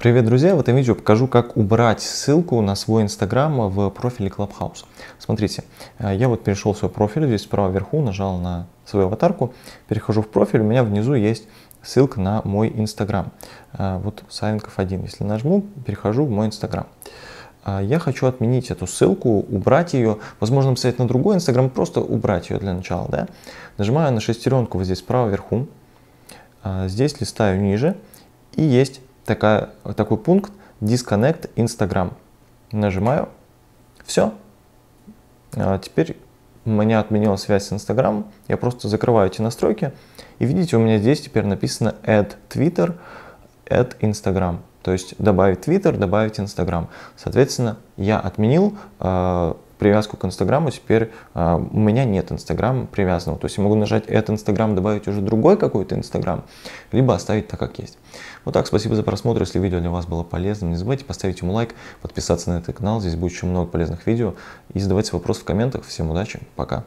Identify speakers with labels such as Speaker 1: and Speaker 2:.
Speaker 1: Привет, друзья! В этом видео покажу, как убрать ссылку на свой Инстаграм в профиле Clubhouse. Смотрите, э, я вот перешел в свой профиль, здесь справа вверху нажал на свою аватарку, перехожу в профиль, у меня внизу есть ссылка на мой Инстаграм. Э, вот Савенков 1. Если нажму, перехожу в мой Инстаграм. Э, я хочу отменить эту ссылку, убрать ее, возможно, поставить на другой Инстаграм, просто убрать ее для начала. Да? Нажимаю на шестеренку вот здесь справа вверху, здесь листаю ниже, и есть такая, такой пункт Disconnect Instagram. Нажимаю. Все. А, теперь у меня отменила связь с Instagram. Я просто закрываю эти настройки. И видите, у меня здесь теперь написано Add Twitter, Add Instagram. То есть добавить Twitter, добавить Instagram. Соответственно, я отменил а, привязку к Инстаграму теперь э, у меня нет Инстаграма привязанного. То есть я могу нажать этот Инстаграм, добавить уже другой какой-то Инстаграм, либо оставить так, как есть. Вот так, спасибо за просмотр. Если видео для вас было полезным, не забывайте поставить ему лайк, подписаться на этот канал. Здесь будет еще много полезных видео. И задавайте вопросы в комментах. Всем удачи, пока.